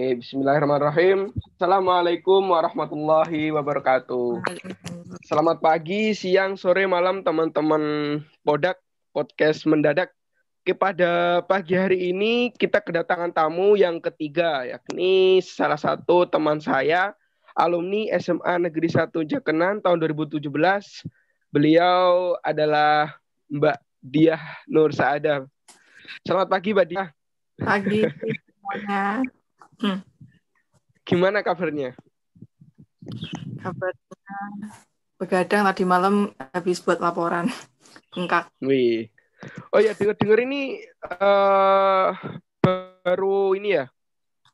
Oke, bismillahirrahmanirrahim. Assalamualaikum warahmatullahi wabarakatuh. Selamat pagi, siang, sore, malam teman-teman Podak Podcast Mendadak. Kepada pagi hari ini kita kedatangan tamu yang ketiga, yakni salah satu teman saya, alumni SMA Negeri 1 Jakenan tahun 2017. Beliau adalah Mbak Diah Nur Saadam. Selamat pagi, Mbak Diah. Pagi semuanya. Hmm. Gimana kabarnya? Kabarnya begadang tadi malam habis buat laporan. Bengkak. Wih. Oh ya, denger-denger ini uh, baru ini ya,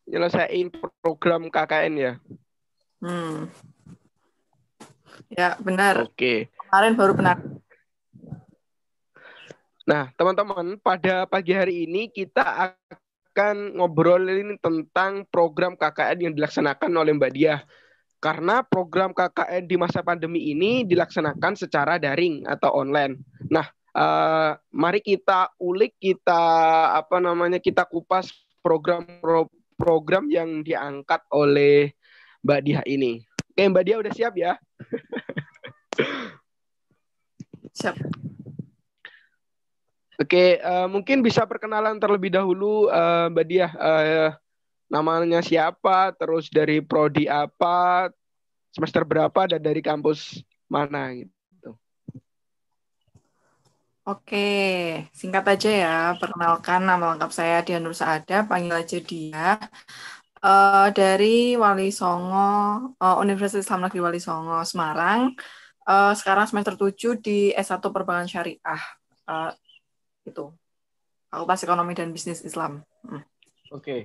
nyelesain program KKN ya. Hmm. Ya, benar. Oke. Kemarin baru benar. Nah, teman-teman, pada pagi hari ini kita akan akan ngobrolin tentang program KKN yang dilaksanakan oleh Mbak Diah. Karena program KKN di masa pandemi ini dilaksanakan secara daring atau online. Nah, uh, mari kita ulik, kita apa namanya, kita kupas program-program yang diangkat oleh Mbak Diah ini. Oke, Mbak Diah udah siap ya? siap. Oke, uh, mungkin bisa perkenalan terlebih dahulu uh, Mbak Diah. Uh, namanya siapa, terus dari prodi apa, semester berapa dan dari kampus mana gitu. Oke, singkat aja ya. Perkenalkan nama lengkap saya Dian Nur Saada, panggil aja dia. Uh, dari Wali Songo, uh, Universitas Islam Negeri Wali Songo, Semarang. Uh, sekarang semester 7 di S1 Perbankan Syariah. Uh, itu Fakultas Ekonomi dan Bisnis Islam. Hmm. Oke. Okay.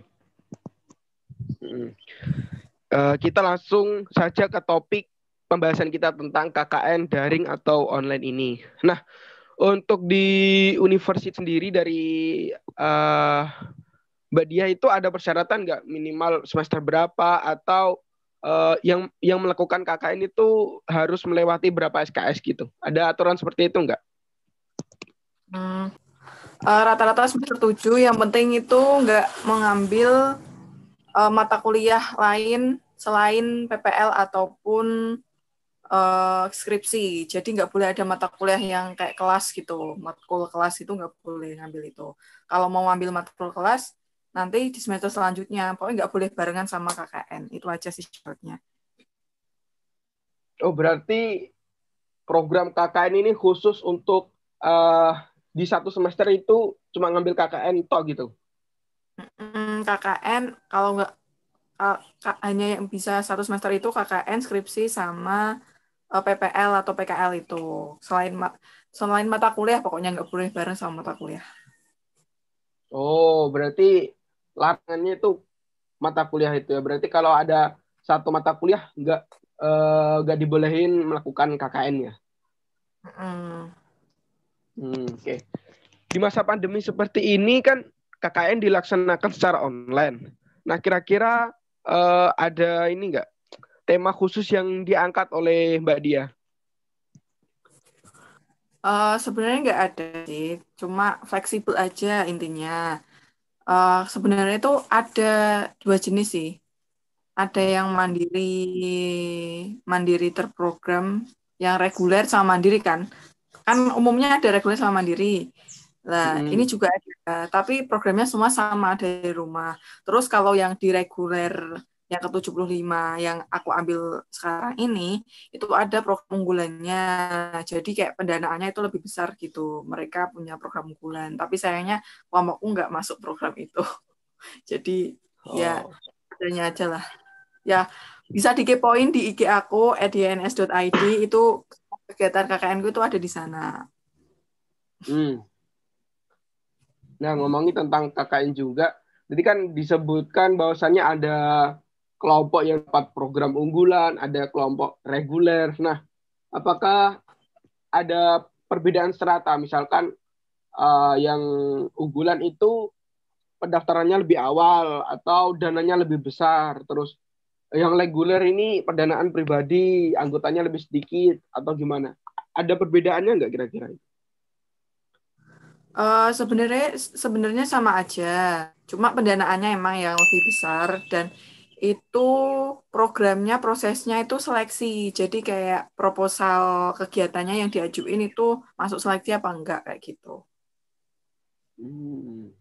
Hmm. Uh, eh, kita langsung saja ke topik pembahasan kita tentang KKN daring atau online ini. Nah, untuk di universitas sendiri dari uh, Mbak Dia itu ada persyaratan nggak minimal semester berapa atau uh, yang yang melakukan KKN itu harus melewati berapa SKS gitu? Ada aturan seperti itu nggak? Hmm, rata eh, rata-rata semester 7 yang penting itu nggak mengambil uh, mata kuliah lain selain PPL ataupun uh, skripsi. Jadi nggak boleh ada mata kuliah yang kayak kelas gitu. Matkul kelas itu nggak boleh ngambil itu. Kalau mau ambil matkul kelas, nanti di semester selanjutnya. Pokoknya nggak boleh barengan sama KKN. Itu aja sih syaratnya. Oh, berarti program KKN ini khusus untuk uh, di satu semester itu cuma ngambil KKN toh gitu? KKN kalau nggak eh, hanya yang bisa satu semester itu KKN skripsi sama eh, PPL atau PKL itu selain selain mata kuliah pokoknya nggak boleh bareng sama mata kuliah. Oh berarti larangannya itu mata kuliah itu ya berarti kalau ada satu mata kuliah nggak eh, nggak dibolehin melakukan KKN ya? Mm. Hmm, Oke. Okay. Di masa pandemi seperti ini kan KKN dilaksanakan secara online. Nah, kira-kira uh, ada ini enggak tema khusus yang diangkat oleh Mbak Dia? Uh, sebenarnya nggak ada sih, cuma fleksibel aja intinya. Uh, sebenarnya itu ada dua jenis sih. Ada yang mandiri, mandiri terprogram, yang reguler sama mandiri kan kan umumnya ada reguler sama mandiri. Nah, hmm. ini juga ada, tapi programnya semua sama dari rumah. Terus kalau yang di reguler yang ke-75 yang aku ambil sekarang ini itu ada program unggulannya. Jadi kayak pendanaannya itu lebih besar gitu. Mereka punya program unggulan, tapi sayangnya kelompokku nggak masuk program itu. Jadi ya, oh. ya adanya aja lah. Ya bisa dikepoin di IG aku edns.id itu kegiatan KKN gue tuh ada di sana. Hmm. Nah, ngomongin tentang KKN juga, jadi kan disebutkan bahwasannya ada kelompok yang dapat program unggulan, ada kelompok reguler. Nah, apakah ada perbedaan serata? Misalkan uh, yang unggulan itu pendaftarannya lebih awal atau dananya lebih besar, terus yang reguler ini pendanaan pribadi anggotanya lebih sedikit atau gimana? Ada perbedaannya nggak kira-kira? Uh, sebenarnya sebenarnya sama aja, cuma pendanaannya emang yang lebih besar dan itu programnya prosesnya itu seleksi, jadi kayak proposal kegiatannya yang diajuin itu masuk seleksi apa enggak kayak gitu. Hmm.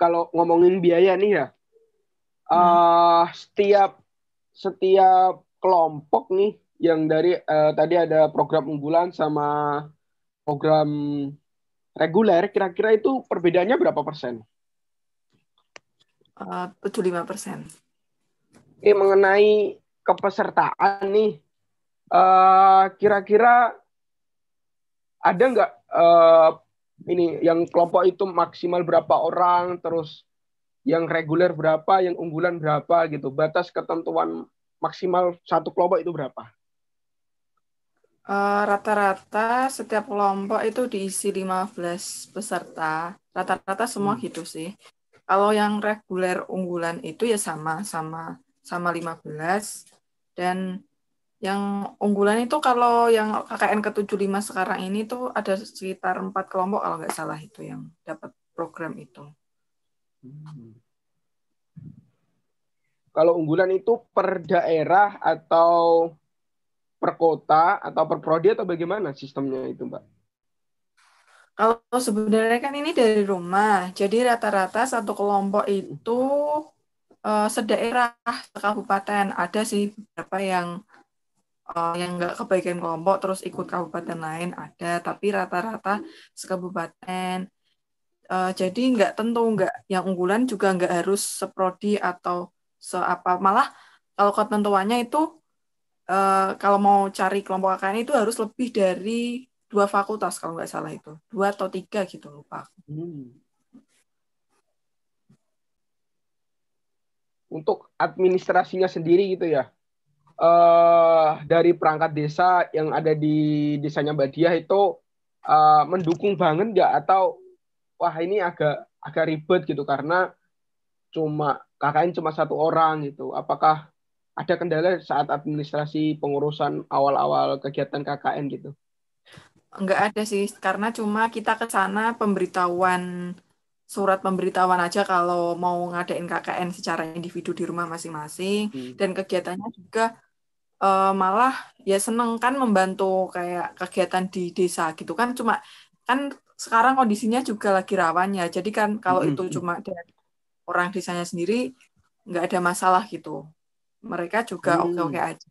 Kalau ngomongin biaya nih ya, uh, setiap setiap kelompok nih yang dari uh, tadi ada program unggulan sama program reguler kira-kira itu perbedaannya berapa persen? Uh, lima persen. eh mengenai kepesertaan nih, kira kira-kira ada nggak uh, ini yang kelompok itu maksimal berapa orang, terus yang reguler berapa, yang unggulan berapa gitu. Batas ketentuan maksimal satu kelompok itu berapa? Eh, rata-rata uh, setiap kelompok itu diisi 15 peserta. Rata-rata semua hmm. gitu sih. Kalau yang reguler unggulan itu ya sama sama sama 15 dan yang unggulan itu kalau yang KKN ke-75 sekarang ini tuh ada sekitar empat kelompok kalau nggak salah itu yang dapat program itu. Kalau unggulan itu per daerah atau per kota atau per prodi atau bagaimana sistemnya itu, Mbak? Kalau sebenarnya kan ini dari rumah, jadi rata-rata satu kelompok itu uh, sedaerah, sekabupaten. Ada sih beberapa yang uh, yang nggak kebagian kelompok terus ikut kabupaten lain ada, tapi rata-rata sekabupaten. Uh, jadi nggak tentu nggak yang unggulan juga nggak harus seprodi atau seapa malah kalau ketentuannya itu uh, kalau mau cari kelompok AKN itu harus lebih dari dua fakultas kalau nggak salah itu dua atau tiga gitu lupa. Hmm. Untuk administrasinya sendiri gitu ya uh, dari perangkat desa yang ada di desanya Mbak Diah itu uh, mendukung banget nggak atau wah ini agak agak ribet gitu karena cuma KKN cuma satu orang gitu. Apakah ada kendala saat administrasi pengurusan awal-awal kegiatan KKN gitu? Enggak ada sih, karena cuma kita ke sana pemberitahuan surat pemberitahuan aja kalau mau ngadain KKN secara individu di rumah masing-masing hmm. dan kegiatannya juga uh, malah ya seneng kan membantu kayak kegiatan di desa gitu kan cuma kan sekarang kondisinya juga lagi rawan ya. Jadi kan kalau itu cuma dari orang desanya sendiri nggak ada masalah gitu. Mereka juga hmm. oke-oke hmm. aja.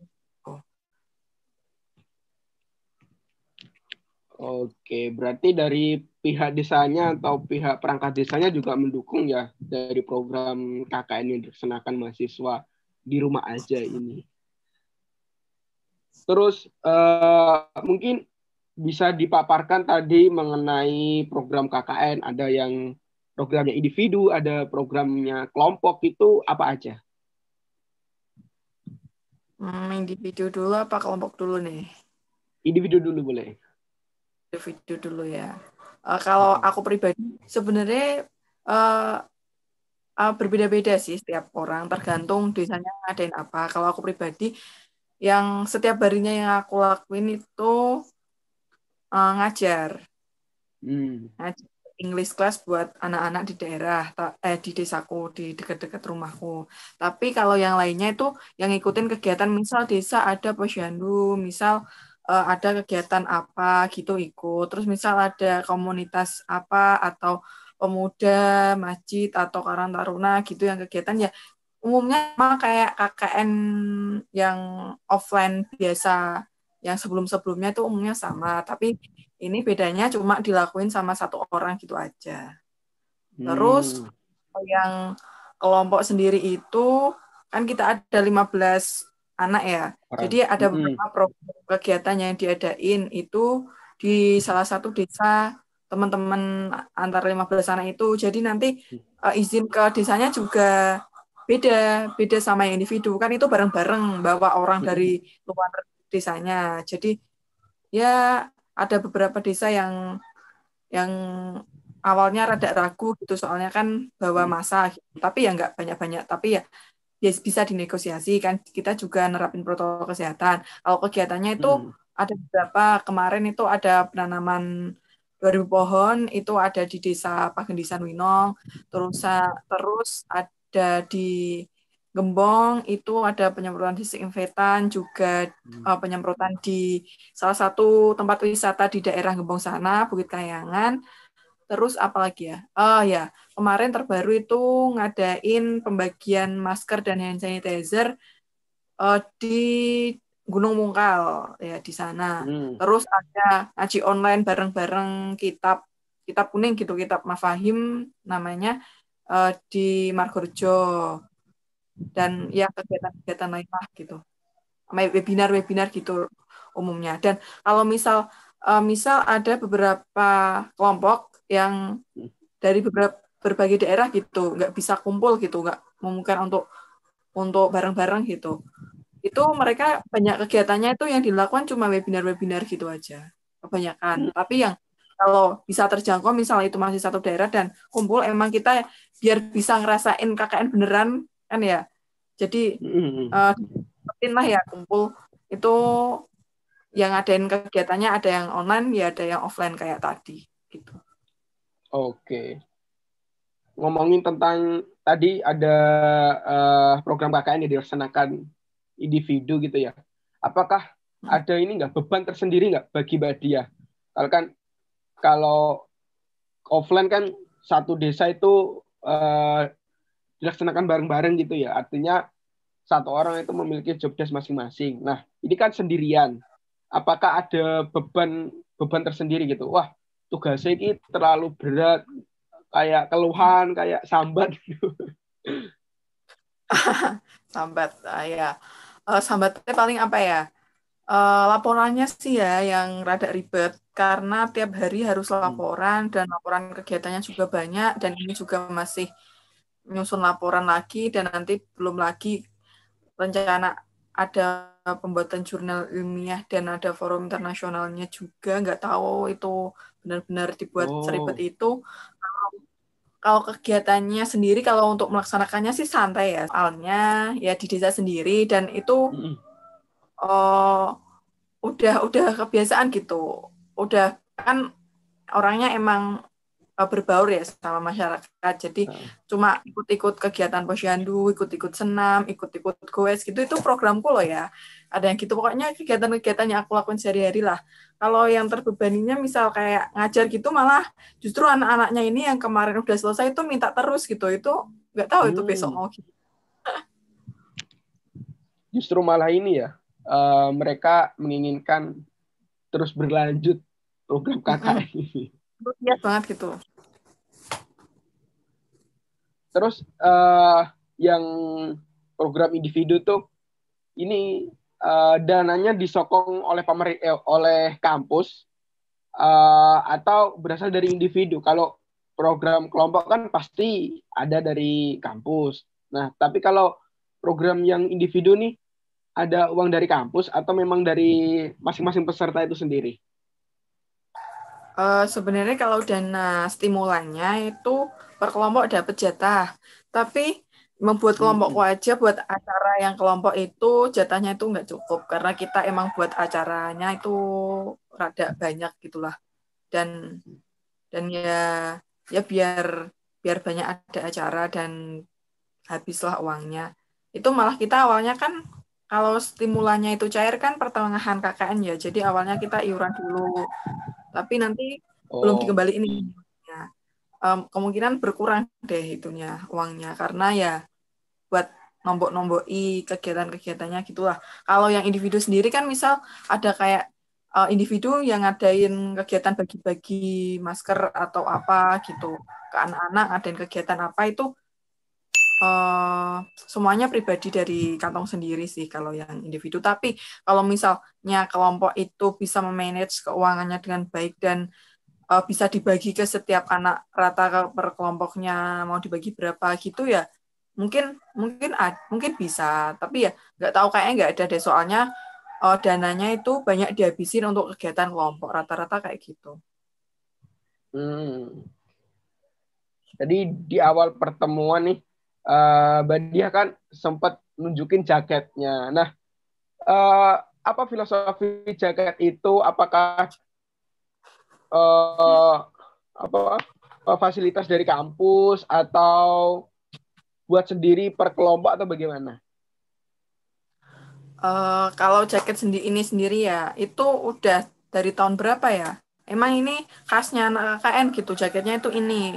Oke, berarti dari pihak desanya atau pihak perangkat desanya juga mendukung ya dari program KKN yang dilaksanakan mahasiswa di rumah aja ini. Terus uh, mungkin bisa dipaparkan tadi mengenai program KKN, ada yang programnya individu, ada programnya kelompok itu apa aja? Hmm, individu dulu apa kelompok dulu nih? Individu dulu boleh. Individu dulu ya. Uh, kalau hmm. aku pribadi sebenarnya uh, uh, berbeda-beda sih setiap orang tergantung desanya ngadain apa. Kalau aku pribadi yang setiap harinya yang aku lakuin itu uh, ngajar. Hmm. English class buat anak-anak di daerah eh di desaku di dekat-dekat rumahku. Tapi kalau yang lainnya itu yang ngikutin kegiatan misal desa ada posyandu, misal uh, ada kegiatan apa gitu ikut. Terus misal ada komunitas apa atau pemuda, masjid atau Karang Taruna gitu yang kegiatan ya umumnya mah kayak KKN yang offline biasa yang sebelum-sebelumnya itu umumnya sama, tapi ini bedanya cuma dilakuin sama satu orang gitu aja. Terus hmm. yang kelompok sendiri itu kan kita ada 15 anak ya. Orang. Jadi ada hmm. beberapa program kegiatan yang diadain itu di salah satu desa teman-teman antara 15 anak itu. Jadi nanti uh, izin ke desanya juga beda, beda sama yang individu. Kan itu bareng-bareng bawa orang hmm. dari luar desanya. Jadi ya ada beberapa desa yang yang awalnya rada ragu gitu soalnya kan bawa hmm. masa gitu. tapi ya nggak banyak-banyak tapi ya ya bisa dinegosiasi kan kita juga nerapin protokol kesehatan kalau kegiatannya itu hmm. ada beberapa kemarin itu ada penanaman 2000 pohon itu ada di desa Pagendisan Winong terus terus ada di gembong itu ada penyemprotan disinfektan juga hmm. uh, penyemprotan di salah satu tempat wisata di daerah Gembong sana Bukit Kayangan terus apalagi ya oh ya kemarin terbaru itu ngadain pembagian masker dan hand sanitizer uh, di Gunung Mungkal ya di sana hmm. terus ada ngaji online bareng-bareng kitab kitab kuning gitu kitab mafahim namanya uh, di Margorejo dan ya kegiatan-kegiatan lain lah gitu webinar-webinar gitu umumnya dan kalau misal eh, misal ada beberapa kelompok yang dari beberapa berbagai daerah gitu nggak bisa kumpul gitu nggak memungkinkan untuk untuk bareng-bareng gitu itu mereka banyak kegiatannya itu yang dilakukan cuma webinar-webinar gitu aja kebanyakan hmm. tapi yang kalau bisa terjangkau misalnya itu masih satu daerah dan kumpul emang kita biar bisa ngerasain KKN beneran kan ya jadi mm-hmm. uh, ya kumpul itu yang adain kegiatannya ada yang online ya ada yang offline kayak tadi gitu oke ngomongin tentang tadi ada uh, program KKN yang dilaksanakan individu gitu ya apakah hmm. ada ini nggak beban tersendiri nggak bagi mbak dia kalau kan kalau offline kan satu desa itu uh, dilaksanakan bareng-bareng gitu ya. Artinya satu orang itu memiliki job desk masing-masing. Nah, ini kan sendirian. Apakah ada beban beban tersendiri gitu? Wah, tugasnya ini terlalu berat, kayak keluhan, kayak sambat gitu. sambat, uh, ya. Uh, sambatnya paling apa ya? Uh, laporannya sih ya yang rada ribet karena tiap hari harus hmm. laporan dan laporan kegiatannya juga banyak dan ini juga masih nyusun laporan lagi dan nanti belum lagi rencana ada pembuatan jurnal ilmiah dan ada forum internasionalnya juga nggak tahu itu benar-benar dibuat oh. seribet itu kalau, kegiatannya sendiri kalau untuk melaksanakannya sih santai ya soalnya ya di desa sendiri dan itu mm uh, udah udah kebiasaan gitu udah kan orangnya emang Eh, berbaur ya sama masyarakat. Jadi ah. cuma ikut-ikut kegiatan posyandu, ikut-ikut senam, ikut-ikut goes gitu itu programku loh ya. Ada yang gitu pokoknya kegiatan-kegiatan yang aku lakukan sehari-hari lah. Kalau yang terbebaninya misal kayak ngajar gitu malah justru anak-anaknya ini yang kemarin udah selesai itu minta terus gitu. Itu nggak tahu hmm. itu besok mau gitu. justru malah ini ya. Uh, mereka menginginkan terus berlanjut program kakak ini. Iya banget gitu terus uh, yang program individu tuh ini uh, dananya disokong oleh pamer eh, oleh kampus uh, atau berasal dari individu. Kalau program kelompok kan pasti ada dari kampus. Nah, tapi kalau program yang individu nih ada uang dari kampus atau memang dari masing-masing peserta itu sendiri? Uh, sebenarnya kalau dana stimulannya itu per kelompok dapat jatah, tapi membuat hmm, kelompok hmm. wajah buat acara yang kelompok itu jatahnya itu nggak cukup karena kita emang buat acaranya itu rada banyak gitulah dan dan ya ya biar biar banyak ada acara dan habislah uangnya itu malah kita awalnya kan kalau stimulannya itu cair kan pertengahan KKN ya jadi awalnya kita iuran dulu tapi nanti oh. belum ini ya. um, kemungkinan berkurang deh itunya uangnya karena ya buat nombok nombok i kegiatan-kegiatannya gitulah kalau yang individu sendiri kan misal ada kayak uh, individu yang ngadain kegiatan bagi-bagi masker atau apa gitu ke anak-anak ngadain kegiatan apa itu Eh, semuanya pribadi dari kantong sendiri sih kalau yang individu. Tapi kalau misalnya kelompok itu bisa memanage keuangannya dengan baik dan uh, bisa dibagi ke setiap anak rata per kelompoknya mau dibagi berapa gitu ya mungkin mungkin mungkin bisa tapi ya nggak tahu kayaknya nggak ada deh soalnya uh, dananya itu banyak dihabisin untuk kegiatan kelompok rata-rata kayak gitu. Hmm. Jadi di awal pertemuan nih uh, eh, Dia kan sempat nunjukin jaketnya. Nah, uh, apa filosofi jaket itu? Apakah uh, apa fasilitas dari kampus atau buat sendiri per kelompok atau bagaimana? Uh, kalau jaket sendiri ini sendiri ya itu udah dari tahun berapa ya? Emang ini khasnya anak KKN gitu jaketnya itu ini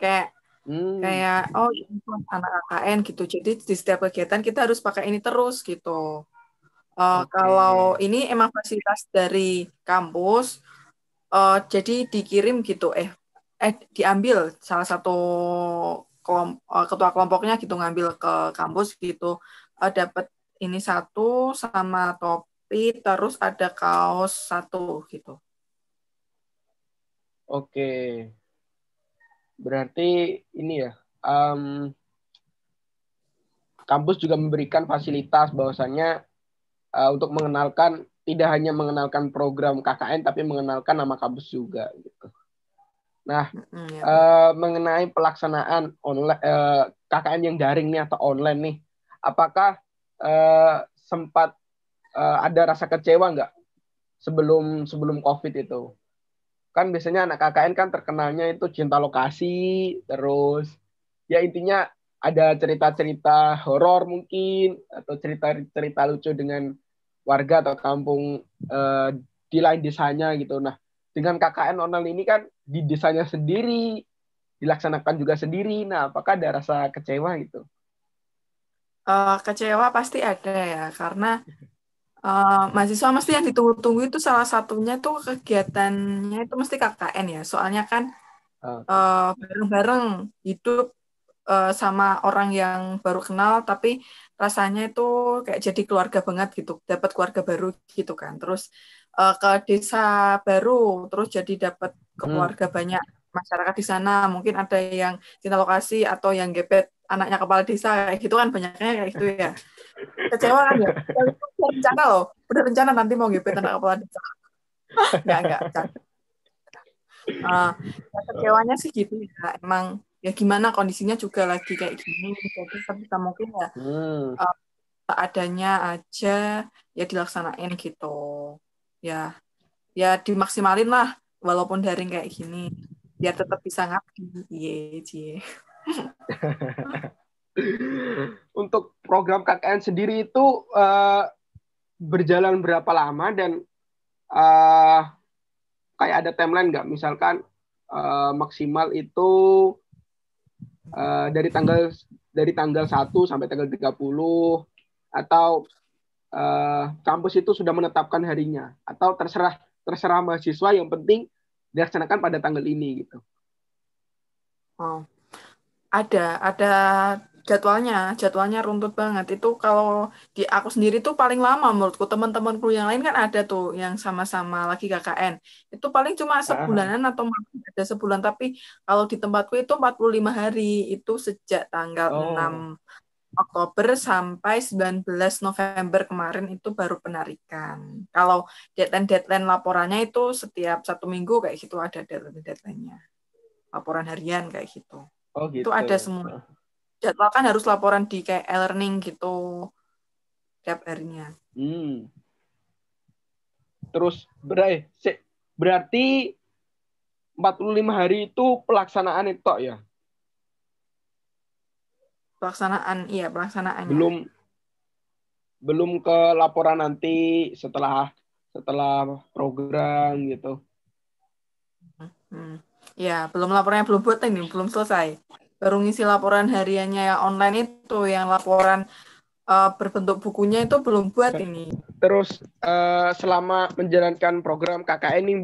kayak Hmm. Kayak oh iya, ini info anak akn gitu. Jadi di setiap kegiatan kita harus pakai ini terus gitu. Uh, eh, okay. Kalau ini emang fasilitas dari kampus, uh, jadi dikirim gitu. Eh, eh diambil salah satu kelomp uh, ketua kelompoknya gitu ngambil ke kampus gitu. Uh, Dapat ini satu sama topi, terus ada kaos satu gitu. Oke. Berarti ini ya, um, kampus juga memberikan fasilitas bahwasannya uh, untuk mengenalkan tidak hanya mengenalkan program KKN tapi mengenalkan nama kampus juga gitu. Nah, mm, ya. uh, mengenai pelaksanaan online uh, KKN yang daring nih atau online nih, apakah uh, sempat uh, ada rasa kecewa nggak sebelum sebelum COVID itu? kan biasanya anak KKN kan terkenalnya itu cinta lokasi terus ya intinya ada cerita-cerita horor mungkin atau cerita-cerita lucu dengan warga atau kampung eh, di lain desanya gitu nah dengan KKN online ini kan di desanya sendiri dilaksanakan juga sendiri nah apakah ada rasa kecewa gitu uh, kecewa pasti ada ya karena Uh, mahasiswa mesti yang ditunggu-tunggu itu salah satunya tuh kegiatannya itu mesti KKN ya. Soalnya kan okay. uh, eh, bareng-bareng hidup uh, sama orang yang baru kenal tapi rasanya itu kayak jadi keluarga banget gitu. Dapat keluarga baru gitu kan. Terus uh, ke desa baru, terus jadi dapat hmm. keluarga hmm. banyak masyarakat di sana. Mungkin ada yang cinta lokasi atau yang gebet anaknya kepala desa kayak gitu kan banyaknya kayak gitu ya. Kecewa kan ya? ya rencana loh. Udah rencana nanti mau GP anak kepala desa. nggak enggak. Uh, ya kecewanya sih gitu ya. Emang ya gimana kondisinya juga lagi kayak gini. Jadi kita mungkin ya hmm. uh, adanya aja ya dilaksanain gitu. Ya ya dimaksimalin lah walaupun daring kayak gini biar tetap bisa ngabdi. Iya, yeah, Untuk program KKN sendiri itu uh, berjalan berapa lama dan uh, kayak ada timeline nggak? Misalkan uh, maksimal itu uh, dari tanggal dari tanggal 1 sampai tanggal 30 atau uh, kampus itu sudah menetapkan harinya atau terserah terserah mahasiswa yang penting dilaksanakan pada tanggal ini gitu. Oh. Ada ada jadwalnya jadwalnya runtut banget itu kalau di aku sendiri tuh paling lama menurutku teman-temanku yang lain kan ada tuh yang sama-sama lagi KKN itu paling cuma ah. sebulanan atau ada sebulan tapi kalau di tempatku itu 45 hari itu sejak tanggal oh. 6 Oktober sampai 19 November kemarin itu baru penarikan kalau deadline deadline laporannya itu setiap satu minggu kayak gitu ada deadline deadline-nya laporan harian kayak gitu, oh, gitu. itu ada semua ah kan harus laporan di kayak e-learning gitu tiap harinya. Hmm. Terus berai, eh, berarti 45 hari itu pelaksanaan itu ya? Pelaksanaan, iya pelaksanaan. Ya. Belum belum ke laporan nanti setelah setelah program gitu. Hmm. Ya, belum laporannya belum buat ini, belum selesai baru ngisi laporan hariannya yang online itu yang laporan uh, berbentuk bukunya itu belum buat ini terus uh, selama menjalankan program KKN ini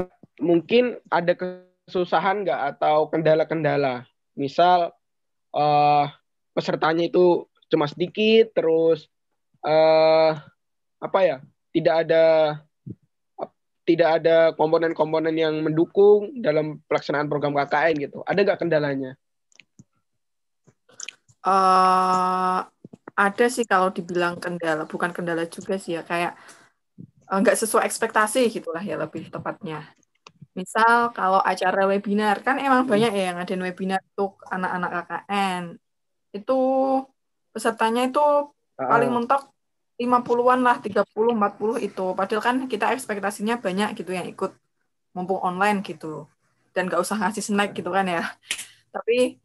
mungkin ada kesusahan nggak atau kendala-kendala misal uh, pesertanya itu cuma sedikit terus uh, apa ya tidak ada tidak ada komponen-komponen yang mendukung dalam pelaksanaan program KKN gitu. Ada nggak kendalanya? uh, ada sih kalau dibilang kendala, bukan kendala juga sih ya, kayak eh, nggak uh, sesuai ekspektasi gitulah ya lebih tepatnya. Misal kalau acara webinar, kan emang hmm. banyak ya yang ada webinar untuk anak-anak KKN. Itu pesertanya itu uh paling mentok 50-an lah, 30, 40 itu. Padahal kan kita ekspektasinya banyak gitu yang ikut, mumpung online gitu. Dan nggak usah ngasih snack gitu kan ya. Tapi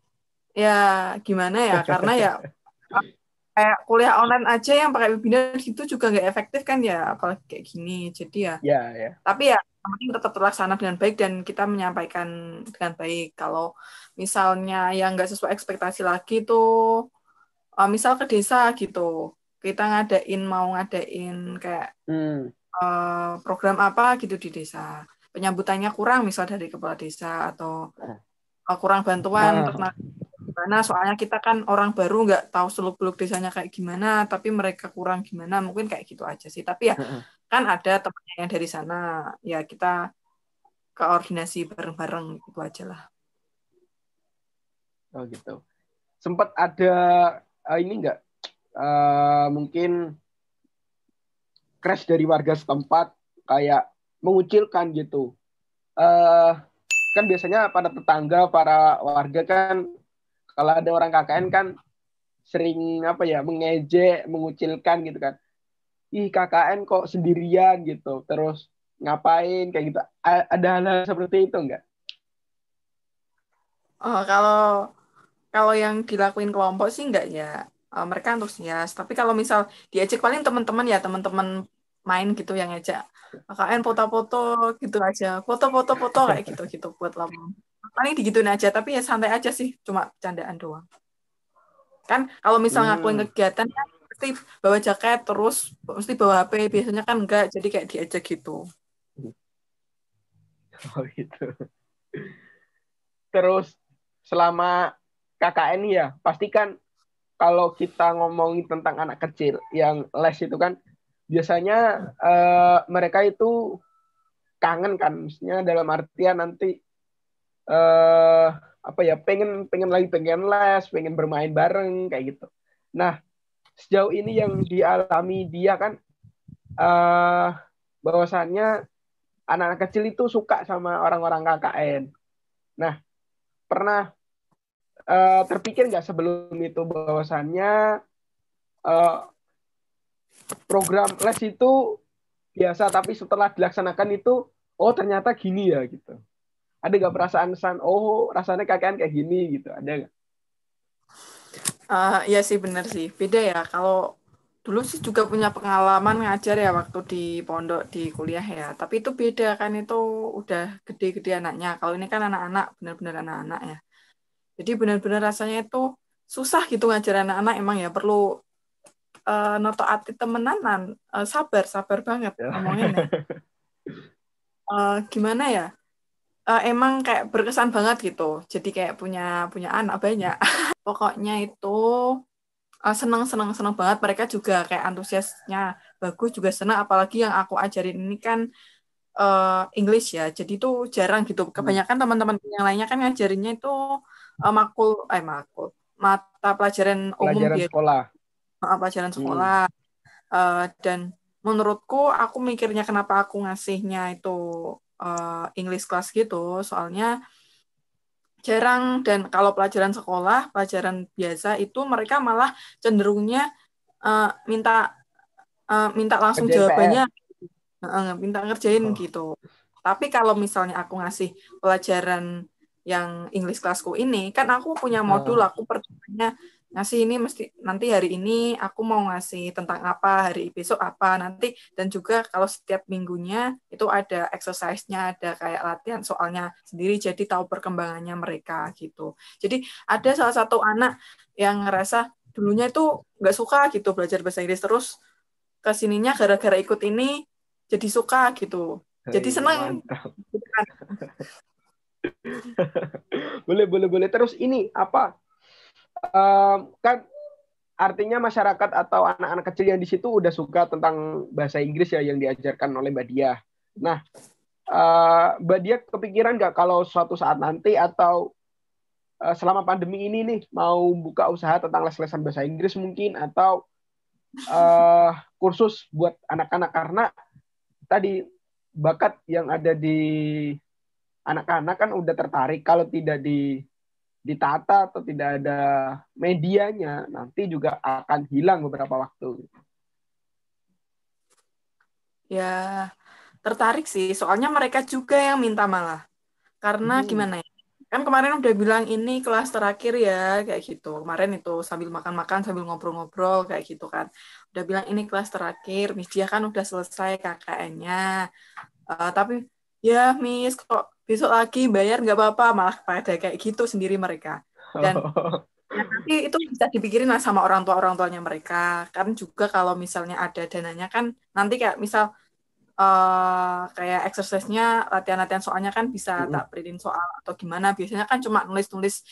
ya gimana ya karena ya kayak kuliah online aja yang pakai webinar itu juga nggak efektif kan ya apalagi kayak gini jadi ya, ya, ya. tapi ya penting tetap terlaksana dengan baik dan kita menyampaikan dengan baik kalau misalnya yang nggak sesuai ekspektasi lagi itu eh, misal ke desa gitu kita ngadain mau ngadain kayak hmm. Eh, program apa gitu di desa penyambutannya kurang misal dari kepala desa atau ah. eh, kurang bantuan nah gimana soalnya kita kan orang baru nggak tahu seluk beluk desanya kayak gimana tapi mereka kurang gimana mungkin kayak gitu aja sih tapi ya kan ada temannya yang dari sana ya kita koordinasi bareng bareng itu aja lah oh gitu sempat ada uh, ini nggak uh, mungkin crash dari warga setempat kayak mengucilkan gitu uh, kan biasanya pada tetangga, para warga kan kalau ada orang KKN kan sering apa ya mengejek, mengucilkan gitu kan. Ih KKN kok sendirian gitu. Terus ngapain kayak gitu. A ada hal-hal seperti itu enggak? Oh, kalau kalau yang dilakuin kelompok sih enggak ya. Uh, mereka antusias, tapi kalau misal diajak paling teman-teman ya teman-teman main gitu yang ngajak KKN foto-foto gitu aja foto-foto foto kayak gitu gitu buat lama paling digituin aja tapi ya santai aja sih cuma candaan doang kan kalau misalnya hmm. ngakuin kegiatan kan pasti bawa jaket terus mesti bawa HP biasanya kan enggak jadi kayak diajak gitu oh gitu terus selama KKN ya pastikan kalau kita ngomongin tentang anak kecil yang les itu kan biasanya uh, mereka itu kangen kan maksudnya dalam artian nanti eh apa ya pengen pengen lagi pengen les pengen bermain bareng kayak gitu nah sejauh ini yang dialami dia kan eh bahwasannya anak-anak kecil itu suka sama orang-orang KKN nah pernah eh, terpikir nggak sebelum itu bahwasannya eh, program les itu biasa tapi setelah dilaksanakan itu oh ternyata gini ya gitu ada gak perasaan san oh rasanya kakean kayak gini gitu ada gak? Uh, eh, ya sih benar sih beda ya kalau dulu sih juga punya pengalaman ngajar ya waktu di pondok di kuliah ya tapi itu beda kan itu udah gede-gede anaknya kalau ini kan anak-anak benar-benar anak-anak ya jadi benar-benar rasanya itu susah gitu ngajar anak-anak emang ya perlu uh, noto ati temenanan uh, sabar sabar banget ya. ngomongin ya. uh, gimana ya uh, emang kayak berkesan banget gitu. Jadi kayak punya punya anak banyak. Pokoknya itu uh, seneng seneng seneng banget. Mereka juga kayak antusiasnya bagus juga seneng. Apalagi yang aku ajarin ini kan uh, English ya. Jadi itu jarang gitu. Hmm. Kebanyakan teman-teman yang lainnya kan ngajarinnya itu uh, makul, eh makul, mata pelajaran, umum pelajaran sekolah. Uh, pelajaran hmm. sekolah. Hmm. Uh, dan menurutku aku mikirnya kenapa aku ngasihnya itu uh, English class gitu soalnya jarang dan kalau pelajaran sekolah pelajaran biasa itu mereka malah cenderungnya uh, minta uh, minta langsung Kerjain jawabannya uh, minta ngerjain oh. gitu tapi kalau misalnya aku ngasih pelajaran yang English classku ini kan aku punya modul oh. aku pertanyaannya ngasih ini mesti nanti hari ini aku mau ngasih tentang apa hari besok apa nanti dan juga kalau setiap minggunya itu ada exercise-nya ada kayak latihan soalnya sendiri jadi tahu perkembangannya mereka gitu jadi ada salah satu anak yang ngerasa dulunya itu nggak suka gitu belajar bahasa Inggris terus kesininya gara-gara ikut ini jadi suka gitu jadi seneng boleh boleh boleh terus ini apa um, kan artinya masyarakat atau anak-anak kecil yang di situ udah suka tentang bahasa Inggris ya yang diajarkan oleh Mbak Dia. Nah, uh, Mbak Dia kepikiran nggak kalau suatu saat nanti atau uh, selama pandemi ini nih mau buka usaha tentang les-lesan bahasa Inggris mungkin atau uh, kursus buat anak-anak karena tadi bakat yang ada di anak-anak kan udah tertarik kalau tidak di ditata atau tidak ada medianya, nanti juga akan hilang beberapa waktu. Ya, tertarik sih. Soalnya mereka juga yang minta malah. Karena hmm. gimana ya? Kan kemarin udah bilang ini kelas terakhir ya, kayak gitu. Kemarin itu sambil makan-makan, sambil ngobrol-ngobrol, kayak gitu kan. Udah bilang ini kelas terakhir, Miss dia kan udah selesai KKN-nya. Uh, eh, tapi ya Miss, kok besok lagi bayar nggak apa-apa malah pada kayak gitu sendiri mereka dan nanti ya, itu bisa dipikirin lah sama orang tua orang tuanya mereka kan juga kalau misalnya ada dananya kan nanti kayak misal uh, kayak exercise-nya latihan-latihan soalnya kan bisa tak printin soal atau gimana biasanya kan cuma nulis-nulis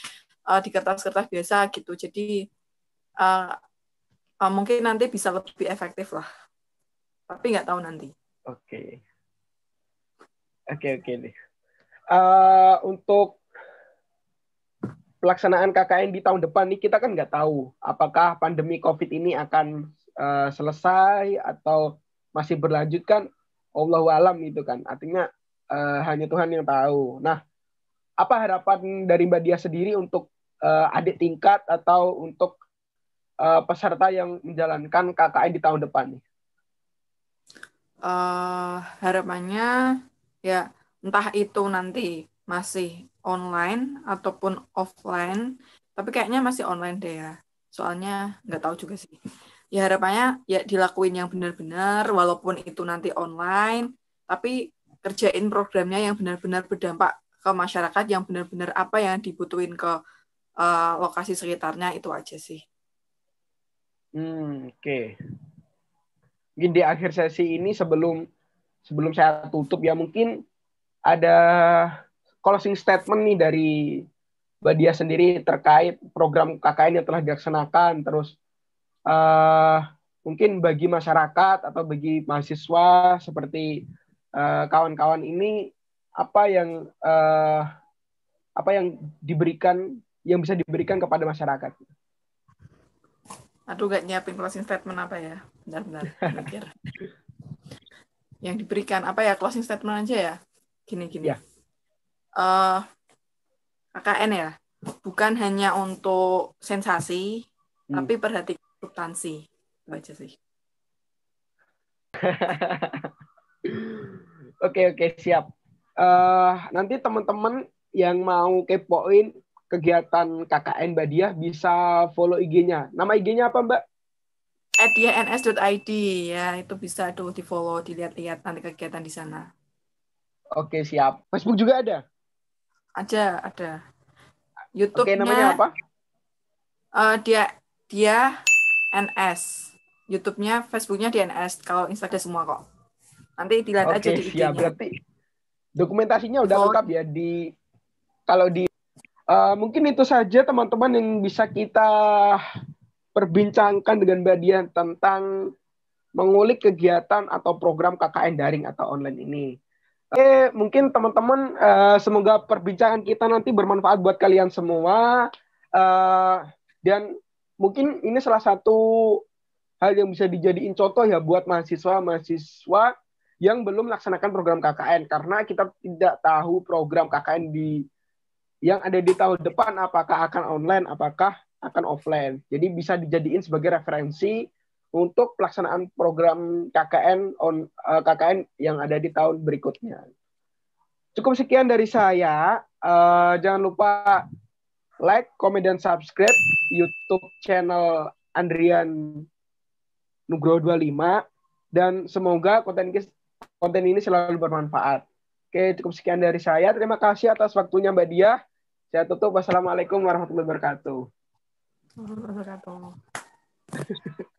uh, di kertas-kertas biasa gitu jadi uh, uh, mungkin nanti bisa lebih efektif lah tapi nggak tahu nanti oke okay. oke okay, oke okay uh, untuk pelaksanaan KKN di tahun depan nih kita kan nggak tahu apakah pandemi COVID ini akan uh, selesai atau masih berlanjut kan Allah alam gitu kan artinya uh, hanya Tuhan yang tahu. Nah apa harapan dari Mbak Dia sendiri untuk uh, adik tingkat atau untuk uh, peserta yang menjalankan KKN di tahun depan nih? uh, harapannya ya entah itu nanti masih online ataupun offline, tapi kayaknya masih online deh ya. Soalnya nggak tahu juga sih. Ya harapannya ya dilakuin yang benar-benar, walaupun itu nanti online, tapi kerjain programnya yang benar-benar berdampak ke masyarakat, yang benar-benar apa yang dibutuhin ke uh, lokasi sekitarnya itu aja sih. Hmm, oke. Okay. di akhir sesi ini sebelum sebelum saya tutup ya mungkin ada closing statement nih dari Badia sendiri terkait program KKN yang telah dilaksanakan terus uh, mungkin bagi masyarakat atau bagi mahasiswa seperti eh, kawan-kawan uh, ini apa yang uh, apa yang diberikan yang bisa diberikan kepada masyarakat. Aduh gak nyiapin closing statement apa ya? Benar-benar mikir. yang diberikan apa ya closing statement aja ya? gini gini. Ya. Uh, eh, KKN ya, bukan hanya untuk sensasi, hmm. tapi perhatikan substansi. baca sih. oke oke siap. Uh, nanti teman-teman yang mau kepoin kegiatan KKN Mbak bisa follow IG-nya. Nama IG-nya apa Mbak? At ya itu bisa tuh di follow dilihat-lihat nanti kegiatan di sana. Oke, siap. Facebook juga ada? Ada, ada. YouTube Oke, namanya apa? Uh, dia dia NS. YouTube-nya, Facebook-nya di NS. Kalau Instagram semua kok. Nanti dilihat Oke, aja di IG-nya. Berarti dokumentasinya udah oh. lengkap ya di kalau di uh, mungkin itu saja teman-teman yang bisa kita perbincangkan dengan Mbak Dian tentang mengulik kegiatan atau program KKN daring atau online ini. Oke, mungkin teman-teman uh, semoga perbincangan kita nanti bermanfaat buat kalian semua uh, dan mungkin ini salah satu hal yang bisa dijadiin contoh ya buat mahasiswa-mahasiswa yang belum melaksanakan program KKN karena kita tidak tahu program KKN di yang ada di tahun depan apakah akan online apakah akan offline. Jadi bisa dijadiin sebagai referensi untuk pelaksanaan program KKN on uh, eh, KKN yang ada di tahun berikutnya. Cukup sekian dari saya. Uh, jangan lupa like, comment, dan subscribe YouTube channel Andrian Nugroho 25 dan semoga konten ini, konten ini selalu bermanfaat. Oke, cukup sekian dari saya. Terima kasih atas waktunya Mbak Diah. Saya tutup. Wassalamualaikum warahmatullahi wabarakatuh. Warahmatullahi wabarakatuh.